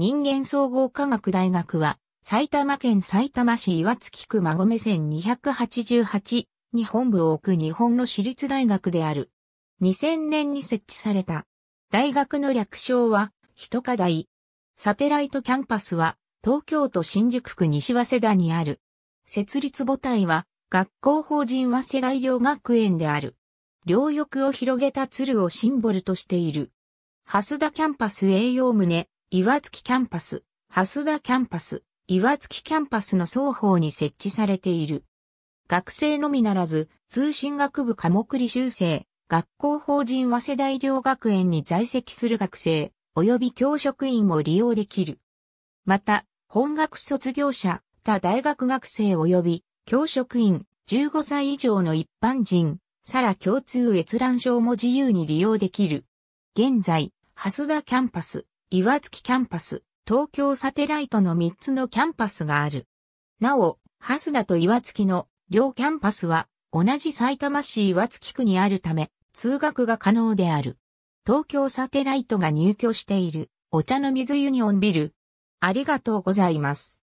人間総合科学大学は、埼玉県埼玉市岩月区馬込線288に本部を置く日本の私立大学である。2000年に設置された。大学の略称は、一課題。サテライトキャンパスは、東京都新宿区西早稲田にある。設立母体は、学校法人早稲田医療学園である。両翼を広げた鶴をシンボルとしている。蓮田キャンパス栄養棟、岩月キャンパス、蓮田キャンパス、岩月キャンパスの双方に設置されている。学生のみならず、通信学部科目履修生、学校法人早稲田医療学園に在籍する学生、及び教職員も利用できる。また、本学卒業者、他大学学生及び教職員、15歳以上の一般人、さら共通閲覧証も自由に利用できる。現在、蓮田キャンパス、岩月キャンパス、東京サテライトの3つのキャンパスがある。なお、ハスダと岩月の両キャンパスは同じ埼玉市岩月区にあるため、通学が可能である。東京サテライトが入居しているお茶の水ユニオンビル。ありがとうございます。